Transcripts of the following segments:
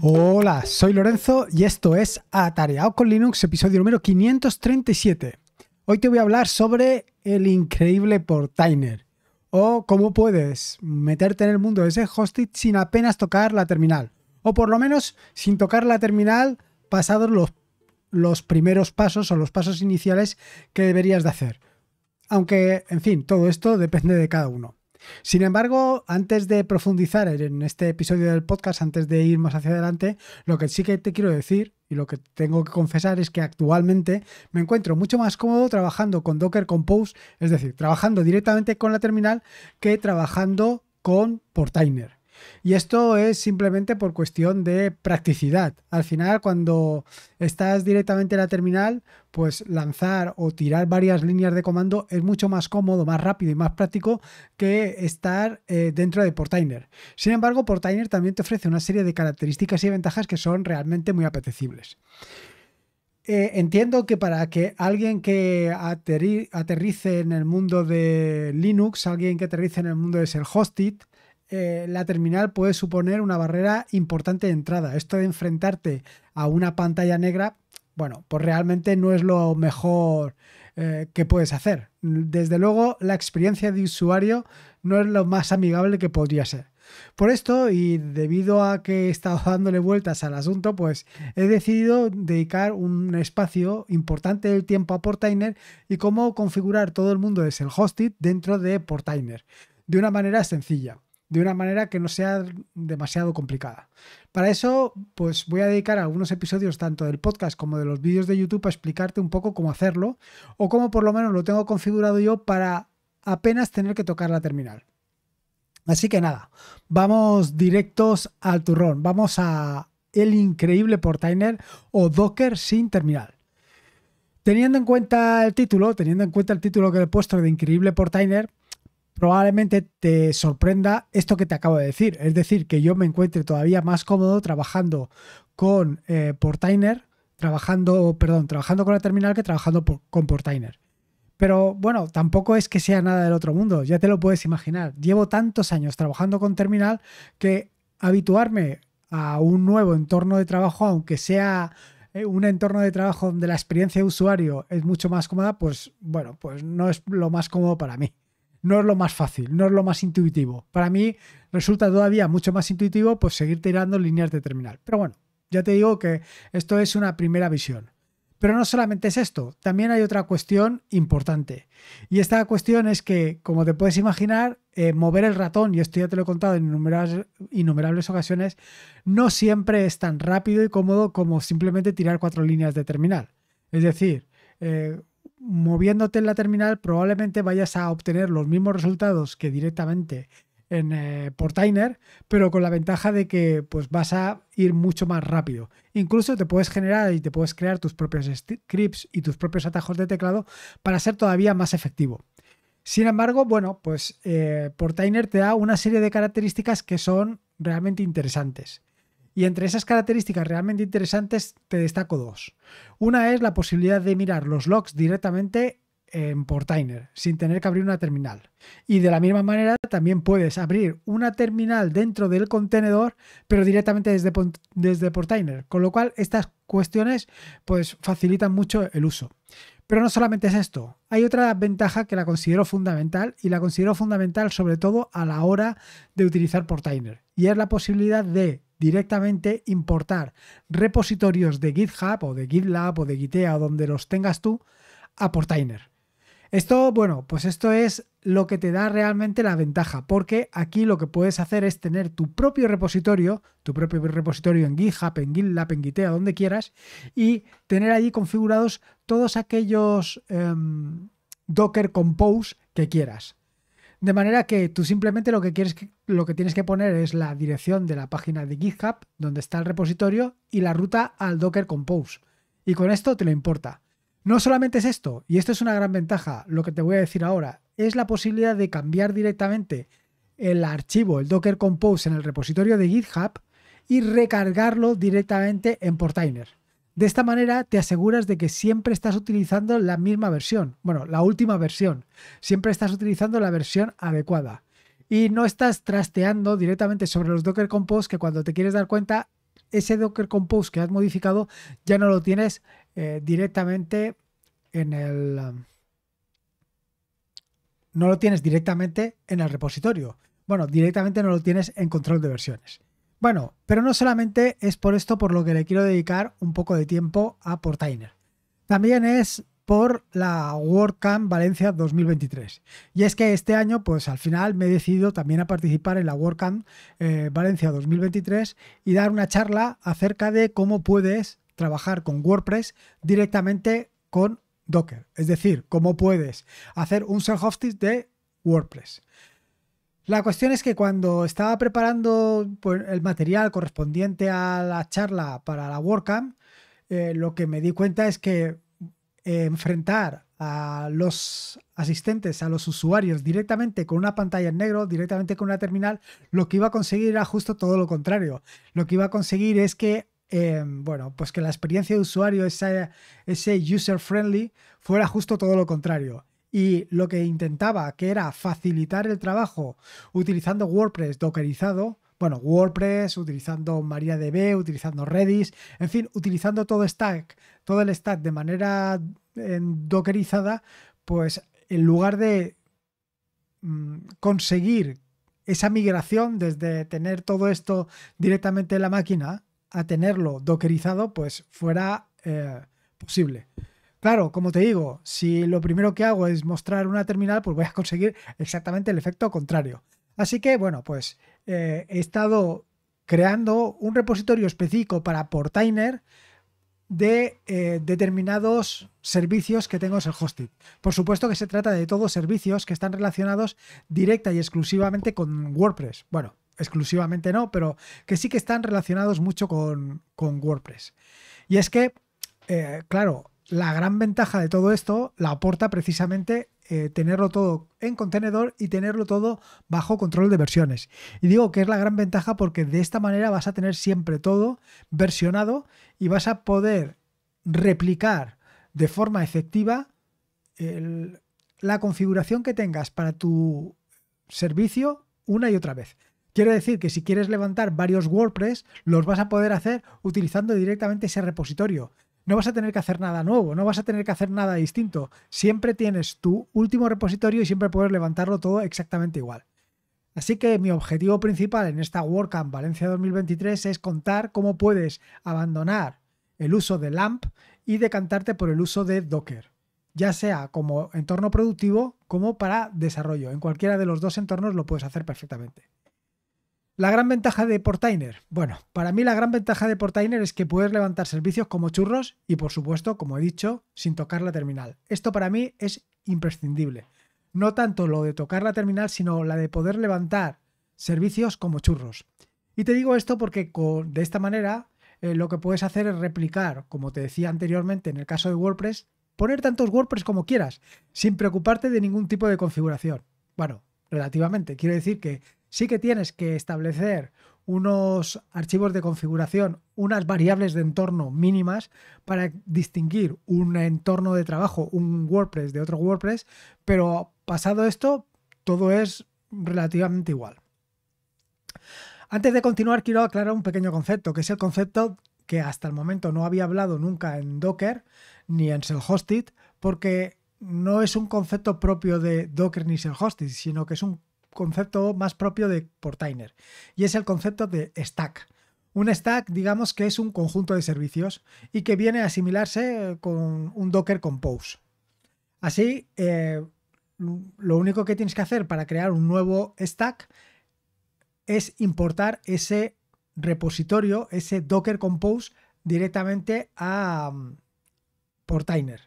Hola, soy Lorenzo y esto es Atareado con Linux, episodio número 537. Hoy te voy a hablar sobre el increíble Portainer o cómo puedes meterte en el mundo de ese Hostit sin apenas tocar la terminal o por lo menos sin tocar la terminal pasados los, los primeros pasos o los pasos iniciales que deberías de hacer. Aunque, en fin, todo esto depende de cada uno. Sin embargo, antes de profundizar en este episodio del podcast, antes de ir más hacia adelante, lo que sí que te quiero decir y lo que tengo que confesar es que actualmente me encuentro mucho más cómodo trabajando con Docker Compose, es decir, trabajando directamente con la terminal que trabajando con Portainer. Y esto es simplemente por cuestión de practicidad. Al final, cuando estás directamente en la terminal, pues lanzar o tirar varias líneas de comando es mucho más cómodo, más rápido y más práctico que estar eh, dentro de Portainer. Sin embargo, Portainer también te ofrece una serie de características y ventajas que son realmente muy apetecibles. Eh, entiendo que para que alguien que aterrice en el mundo de Linux, alguien que aterrice en el mundo de ser hosted, eh, la terminal puede suponer una barrera importante de entrada. Esto de enfrentarte a una pantalla negra, bueno, pues realmente no es lo mejor eh, que puedes hacer. Desde luego, la experiencia de usuario no es lo más amigable que podría ser. Por esto, y debido a que he estado dándole vueltas al asunto, pues he decidido dedicar un espacio importante del tiempo a Portainer y cómo configurar todo el mundo desde el hosted dentro de Portainer, de una manera sencilla de una manera que no sea demasiado complicada. Para eso, pues voy a dedicar algunos episodios tanto del podcast como de los vídeos de YouTube a explicarte un poco cómo hacerlo o cómo por lo menos lo tengo configurado yo para apenas tener que tocar la terminal. Así que nada, vamos directos al turrón, vamos a el increíble portainer o Docker sin terminal. Teniendo en cuenta el título, teniendo en cuenta el título que le he puesto de increíble portainer, probablemente te sorprenda esto que te acabo de decir. Es decir, que yo me encuentre todavía más cómodo trabajando con eh, Portainer, trabajando, perdón, trabajando con la terminal que trabajando por, con Portainer. Pero bueno, tampoco es que sea nada del otro mundo, ya te lo puedes imaginar. Llevo tantos años trabajando con terminal que habituarme a un nuevo entorno de trabajo, aunque sea eh, un entorno de trabajo donde la experiencia de usuario es mucho más cómoda, pues bueno, pues no es lo más cómodo para mí no es lo más fácil, no es lo más intuitivo. Para mí resulta todavía mucho más intuitivo pues seguir tirando líneas de terminal. Pero bueno, ya te digo que esto es una primera visión. Pero no solamente es esto, también hay otra cuestión importante. Y esta cuestión es que, como te puedes imaginar, eh, mover el ratón, y esto ya te lo he contado en innumerables, innumerables, ocasiones, no siempre es tan rápido y cómodo como simplemente tirar cuatro líneas de terminal. Es decir, eh, moviéndote en la terminal probablemente vayas a obtener los mismos resultados que directamente en eh, Portainer, pero con la ventaja de que pues vas a ir mucho más rápido. Incluso te puedes generar y te puedes crear tus propios scripts y tus propios atajos de teclado para ser todavía más efectivo. Sin embargo, bueno, pues eh, Portainer te da una serie de características que son realmente interesantes. Y entre esas características realmente interesantes te destaco dos. Una es la posibilidad de mirar los logs directamente en Portainer sin tener que abrir una terminal. Y de la misma manera también puedes abrir una terminal dentro del contenedor, pero directamente desde, desde Portainer. Con lo cual estas cuestiones pues facilitan mucho el uso. Pero no solamente es esto, hay otra ventaja que la considero fundamental y la considero fundamental sobre todo a la hora de utilizar Portainer. Y es la posibilidad de directamente importar repositorios de GitHub o de GitLab o de Gitea donde los tengas tú a Portainer. Esto, bueno, pues esto es lo que te da realmente la ventaja, porque aquí lo que puedes hacer es tener tu propio repositorio, tu propio repositorio en GitHub, en GitLab, en Gitea, donde quieras, y tener allí configurados todos aquellos em, Docker Compose que quieras. De manera que tú simplemente lo que, quieres lo que tienes que poner es la dirección de la página de GitHub, donde está el repositorio, y la ruta al Docker Compose. Y con esto te lo importa. No solamente es esto, y esto es una gran ventaja, lo que te voy a decir ahora, es la posibilidad de cambiar directamente el archivo, el Docker Compose, en el repositorio de GitHub y recargarlo directamente en Portainer. De esta manera te aseguras de que siempre estás utilizando la misma versión, bueno, la última versión, siempre estás utilizando la versión adecuada. Y no estás trasteando directamente sobre los Docker Compose que cuando te quieres dar cuenta, ese Docker Compose que has modificado ya no lo tienes eh, directamente en el... Um, no lo tienes directamente en el repositorio. Bueno, directamente no lo tienes en control de versiones. Bueno, pero no solamente es por esto por lo que le quiero dedicar un poco de tiempo a Portainer. También es por la WordCamp Valencia 2023. Y es que este año, pues al final me he decidido también a participar en la WordCamp eh, Valencia 2023 y dar una charla acerca de cómo puedes trabajar con WordPress directamente con Docker. Es decir, cómo puedes hacer un self-hosting de WordPress. La cuestión es que cuando estaba preparando pues, el material correspondiente a la charla para la WordCamp, eh, lo que me di cuenta es que eh, enfrentar a los asistentes, a los usuarios directamente con una pantalla en negro, directamente con una terminal, lo que iba a conseguir era justo todo lo contrario. Lo que iba a conseguir es que, eh, bueno, pues que la experiencia de usuario, ese user friendly, fuera justo todo lo contrario y lo que intentaba, que era facilitar el trabajo utilizando WordPress dockerizado, bueno, WordPress, utilizando MariaDB, utilizando Redis, en fin, utilizando todo stack, todo el stack de manera dockerizada, pues en lugar de mm, conseguir esa migración desde tener todo esto directamente en la máquina a tenerlo dockerizado, pues fuera eh, posible. Claro, como te digo, si lo primero que hago es mostrar una terminal, pues voy a conseguir exactamente el efecto contrario. Así que, bueno, pues eh, he estado creando un repositorio específico para Portainer de eh, determinados servicios que tengo en el hosting. Por supuesto que se trata de todos servicios que están relacionados directa y exclusivamente con WordPress. Bueno, exclusivamente no, pero que sí que están relacionados mucho con, WordPress. Y es que, eh, claro, la gran ventaja de todo esto la aporta precisamente eh, tenerlo todo en contenedor y tenerlo todo bajo control de versiones. Y digo que es la gran ventaja porque de esta manera vas a tener siempre todo versionado y vas a poder replicar de forma efectiva la configuración que tengas para tu servicio una y otra vez. Quiero decir que si quieres levantar varios WordPress, los vas a poder hacer utilizando directamente ese repositorio no vas a tener que hacer nada nuevo, no vas a tener que hacer nada distinto. Siempre tienes tu último repositorio y siempre puedes levantarlo todo exactamente igual. Así que mi objetivo principal en esta WordCamp Valencia 2023 es contar cómo puedes abandonar el uso de LAMP y decantarte por el uso de Docker, ya sea como entorno productivo como para desarrollo. En cualquiera de los dos entornos lo puedes hacer perfectamente. La gran ventaja de Portainer. Bueno, para mí la gran ventaja de Portainer es que puedes levantar servicios como churros y por supuesto, como he dicho, sin tocar la terminal. Esto para mí es imprescindible. No tanto lo de tocar la terminal, sino la de poder levantar servicios como churros. Y te digo esto porque de esta manera eh, lo que puedes hacer es replicar, como te decía anteriormente en el caso de WordPress, poner tantos WordPress como quieras, sin preocuparte de ningún tipo de configuración. Bueno, relativamente. Quiero decir que sí que tienes que establecer unos archivos de configuración, unas variables de entorno mínimas para distinguir un entorno de trabajo, un WordPress de otro WordPress, pero pasado esto, todo es relativamente igual. Antes de continuar, quiero aclarar un pequeño concepto, que es el concepto que hasta el momento no había hablado nunca en Docker ni en Self-Hosted, porque no es un concepto propio de Docker ni Self-Hosted, sino que es un concepto más propio de Portainer, y es el concepto de stack. Un stack, digamos que es un conjunto de servicios y que viene a asimilarse eh, con un Docker Compose. Así, eh, lo único que tienes que hacer para crear un nuevo stack es importar ese repositorio, ese Docker Compose, directamente a mm, Portainer.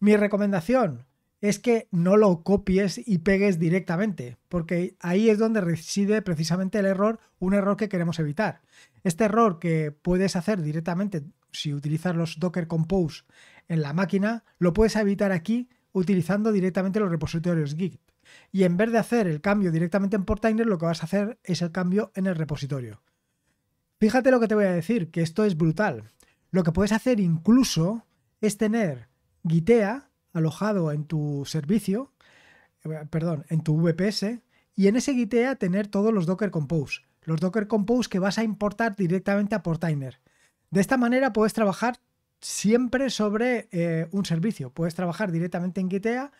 Mi recomendación, es que no lo copies y pegues directamente, porque ahí es donde reside precisamente el error, un error que queremos evitar. Este error que puedes hacer directamente si utilizas los Docker Compose en la máquina, lo puedes evitar aquí utilizando directamente los repositorios Git. Y en vez de hacer el cambio directamente en Portainer, lo que vas a hacer es el cambio en el repositorio. Fíjate lo que te voy a decir, que esto es brutal. Lo que puedes hacer incluso es tener Gitea alojado en tu servicio, eh, perdón, en tu VPS, y en ese Gitea tener todos los Docker Compose, los Docker Compose que vas a importar directamente a Portainer. De esta manera puedes trabajar siempre sobre eh, un servicio, puedes trabajar directamente en Gitea,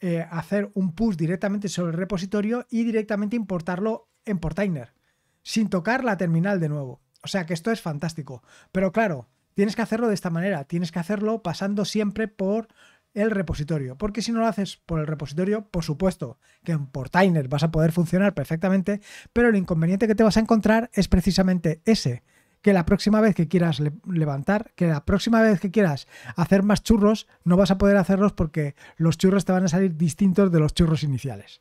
eh, hacer un push directamente sobre el repositorio y directamente importarlo en Portainer, sin tocar la terminal de nuevo. O sea que esto es fantástico. Pero claro, tienes que hacerlo de esta manera, tienes que hacerlo pasando siempre por el repositorio. Porque si no lo haces por el repositorio, por supuesto que en Portainer vas a poder funcionar perfectamente, pero el inconveniente que te vas a encontrar es precisamente ese. Que la próxima vez que quieras levantar, que la próxima vez que quieras hacer más churros, no vas a poder hacerlos porque los churros te van a salir distintos de los churros iniciales.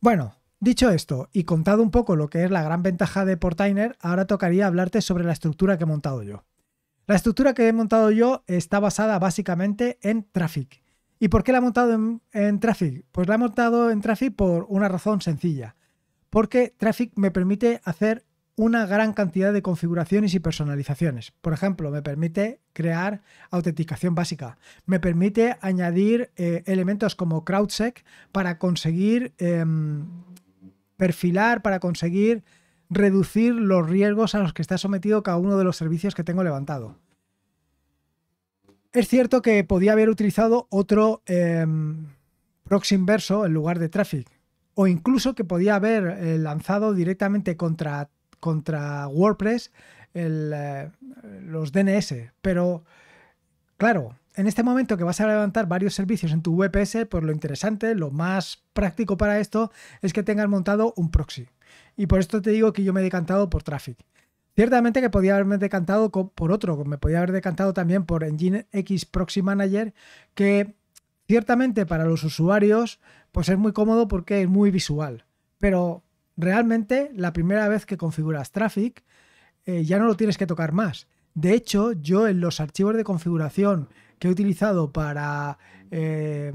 Bueno, Dicho esto, y contado un poco lo que es la gran ventaja de Portainer, ahora tocaría hablarte sobre la estructura que he montado yo. La estructura que he montado yo está basada básicamente en traffic. ¿Y por qué la he montado en, traffic? Pues la he montado en traffic por una razón sencilla. Porque traffic me permite hacer una gran cantidad de configuraciones y personalizaciones. Por ejemplo, me permite crear autenticación básica, me permite añadir eh, elementos como CrowdSec para conseguir em, perfilar, para conseguir reducir los riesgos a los que está sometido cada uno de los servicios que tengo levantado. Es cierto que podía haber utilizado otro eh, proxy inverso en lugar de traffic, o incluso que podía haber eh, lanzado directamente contra, contra WordPress eh, los DNS, pero claro, en este momento que vas a levantar varios servicios en tu VPS, pues lo interesante, lo más práctico para esto es que tengas montado un proxy. Y por esto te digo que yo me he decantado por Traffic. Ciertamente que podía haberme decantado por otro, me podía haber decantado también por Engine X Proxy Manager, que ciertamente para los usuarios pues es muy cómodo porque es muy visual, pero realmente la primera vez que configuras Traffic eh, ya no lo tienes que tocar más. De hecho, yo en los archivos de configuración que he utilizado para eh,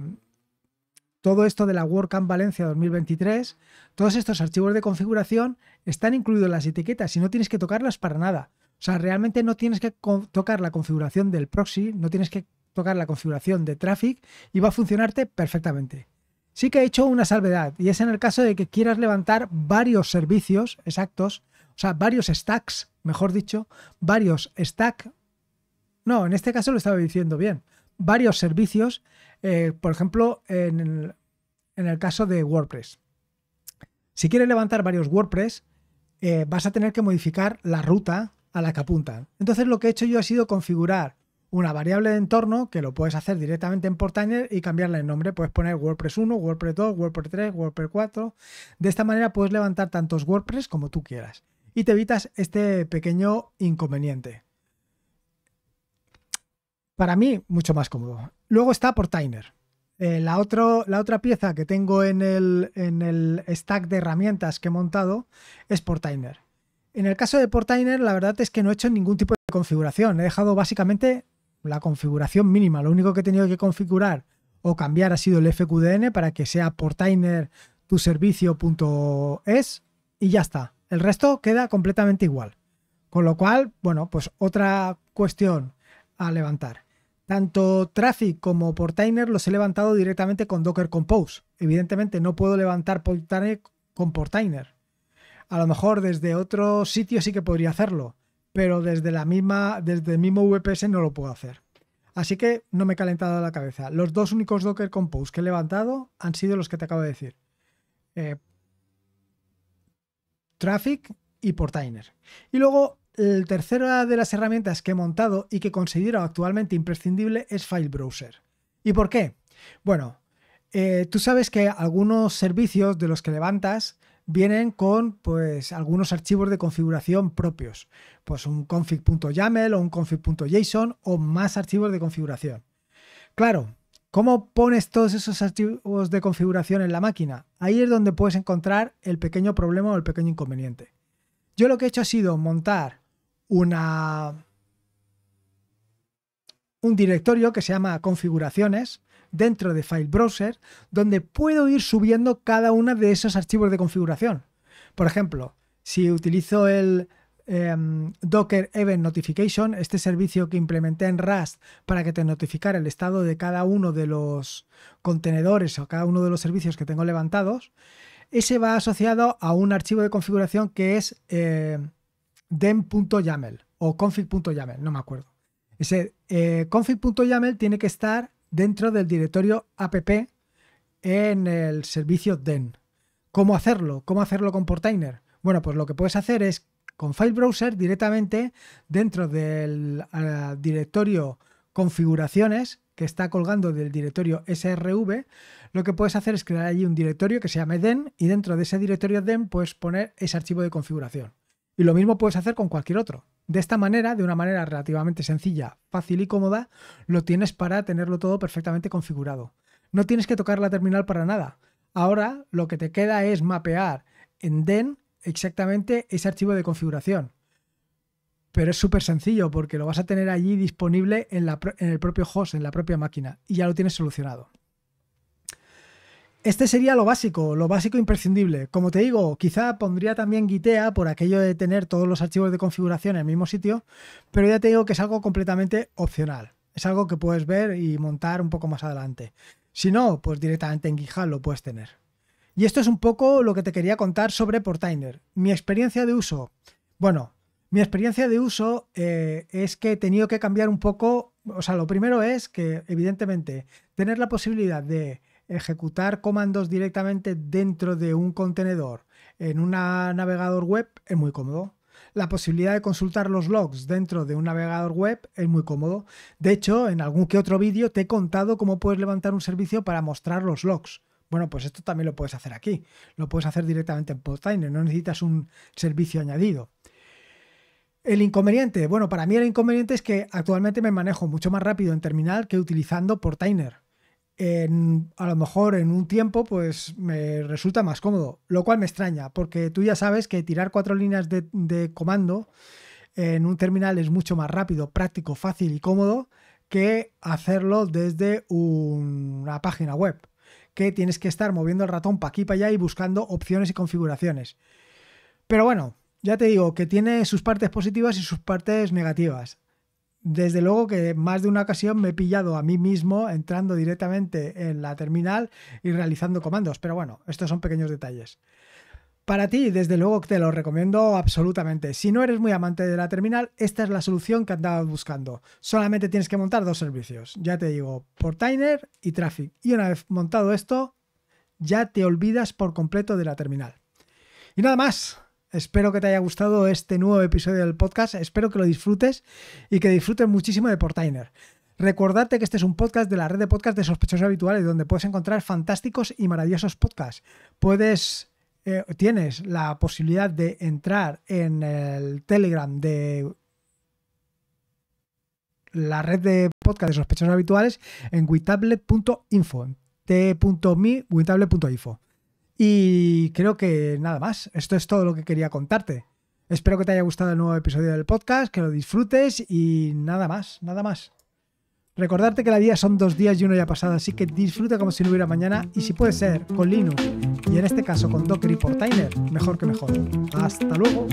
todo esto de la WordCamp Valencia 2023, todos estos archivos de configuración están incluidos en las etiquetas y no tienes que tocarlas para nada. O sea, realmente no tienes que tocar la configuración del proxy, no tienes que tocar la configuración de traffic y va a funcionarte perfectamente. Sí que he hecho una salvedad y es en el caso de que quieras levantar varios servicios exactos, o sea, varios stacks, mejor dicho, varios stack. No, en este caso lo estaba diciendo bien. Varios servicios eh, por ejemplo, en el, caso de WordPress. Si quieres levantar varios WordPress, eh, vas a tener que modificar la ruta a la que apuntan. Entonces lo que he hecho yo ha sido configurar una variable de entorno que lo puedes hacer directamente en Portainer y cambiarle el nombre. Puedes poner WordPress 1, WordPress 2, WordPress 3, WordPress 4. De esta manera puedes levantar tantos WordPress como tú quieras y te evitas este pequeño inconveniente para mí mucho más cómodo. Luego está Portainer. Eh, la, la, otra pieza que tengo en el, stack de herramientas que he montado es Portainer. En el caso de Portainer, la verdad es que no he hecho ningún tipo de configuración. He dejado básicamente la configuración mínima. Lo único que he tenido que configurar o cambiar ha sido el FQDN para que sea Portainer tu y ya está. El resto queda completamente igual. Con lo cual, bueno, pues otra cuestión a levantar. Tanto Traffic como Portainer los he levantado directamente con Docker Compose. Evidentemente no puedo levantar Portainer con Portainer. A lo mejor desde otro sitio sí que podría hacerlo, pero desde la misma, desde el mismo VPS no lo puedo hacer. Así que no me he calentado la cabeza. Los dos únicos Docker Compose que he levantado han sido los que te acabo de decir. Eh, Traffic y Portainer. Y luego el tercero de las herramientas que he montado y que considero actualmente imprescindible es File Browser. ¿Y por qué? Bueno, eh, tú sabes que algunos servicios de los que levantas vienen con pues, algunos archivos de configuración propios, pues un config.yaml o un config.json o más archivos de configuración. Claro, ¿cómo pones todos esos archivos de configuración en la máquina? Ahí es donde puedes encontrar el pequeño problema o el pequeño inconveniente. Yo lo que he hecho ha sido montar una, un directorio que se llama configuraciones dentro de File Browser, donde puedo ir subiendo cada uno de esos archivos de configuración. Por ejemplo, si utilizo el em, Docker Event Notification, este servicio que implementé en Rust para que te notificara el estado de cada uno de los contenedores o cada uno de los servicios que tengo levantados, ese va asociado a un archivo de configuración que es eh, den.yaml o config.yaml, no me acuerdo. Ese eh, config.yaml tiene que estar dentro del directorio app en el servicio den. ¿Cómo hacerlo? ¿Cómo hacerlo con Portainer? Bueno, pues lo que puedes hacer es con File Browser directamente dentro del eh, directorio configuraciones que está colgando del directorio srv, lo que puedes hacer es crear allí un directorio que se llame den y dentro de ese directorio den puedes poner ese archivo de configuración. Y lo mismo puedes hacer con cualquier otro. De esta manera, de una manera relativamente sencilla, fácil y cómoda, lo tienes para tenerlo todo perfectamente configurado. No tienes que tocar la terminal para nada. Ahora lo que te queda es mapear en DEN exactamente ese archivo de configuración. Pero es súper sencillo porque lo vas a tener allí disponible en, en el propio host, en la propia máquina, y ya lo tienes solucionado. Este sería lo básico, lo básico imprescindible. Como te digo, quizá pondría también Gitea por aquello de tener todos los archivos de configuración en el mismo sitio, pero ya te digo que es algo completamente opcional. Es algo que puedes ver y montar un poco más adelante. Si no, pues directamente en GitHub lo puedes tener. Y esto es un poco lo que te quería contar sobre Portainer. Mi experiencia de uso. Bueno, mi experiencia de uso eh, es que he tenido que cambiar un poco. O sea, lo primero es que, evidentemente, tener la posibilidad de ejecutar comandos directamente dentro de un contenedor en un navegador web es muy cómodo. La posibilidad de consultar los logs dentro de un navegador web es muy cómodo. De hecho, en algún que otro vídeo te he contado cómo puedes levantar un servicio para mostrar los logs. Bueno, pues esto también lo puedes hacer aquí. Lo puedes hacer directamente en Portainer, no necesitas un servicio añadido. El inconveniente, bueno, para mí el inconveniente es que actualmente me manejo mucho más rápido en terminal que utilizando Portainer a lo mejor en un tiempo, pues me resulta más cómodo, lo cual me extraña, porque tú ya sabes que tirar cuatro líneas de, comando en un terminal es mucho más rápido, práctico, fácil y cómodo que hacerlo desde una página web, que tienes que estar moviendo el ratón para aquí, para allá y buscando opciones y configuraciones. Pero bueno, ya te digo que tiene sus partes positivas y sus partes negativas desde luego que más de una ocasión me he pillado a mí mismo entrando directamente en la terminal y realizando comandos, pero bueno, estos son pequeños detalles. Para ti, desde luego que te lo recomiendo absolutamente. Si no eres muy amante de la terminal, esta es la solución que andabas buscando. Solamente tienes que montar dos servicios, ya te digo, Portainer y Traffic. Y una vez montado esto, ya te olvidas por completo de la terminal. Y nada más, Espero que te haya gustado este nuevo episodio del podcast. Espero que lo disfrutes y que disfrutes muchísimo de Portainer. Recordarte que este es un podcast de la red de podcast de sospechosos habituales, donde puedes encontrar fantásticos y maravillosos podcasts. Puedes, eh, tienes la posibilidad de entrar en el Telegram de la red de podcast de sospechosos habituales en witable.info, y creo que nada más. Esto es todo lo que quería contarte. Espero que te haya gustado el nuevo episodio del podcast, que lo disfrutes y nada más, nada más. Recordarte que la vida son dos días y uno ya pasado, así que disfruta como si no hubiera mañana y si puede ser con Linux y en este caso con Docker y Portainer, mejor que mejor. Hasta luego.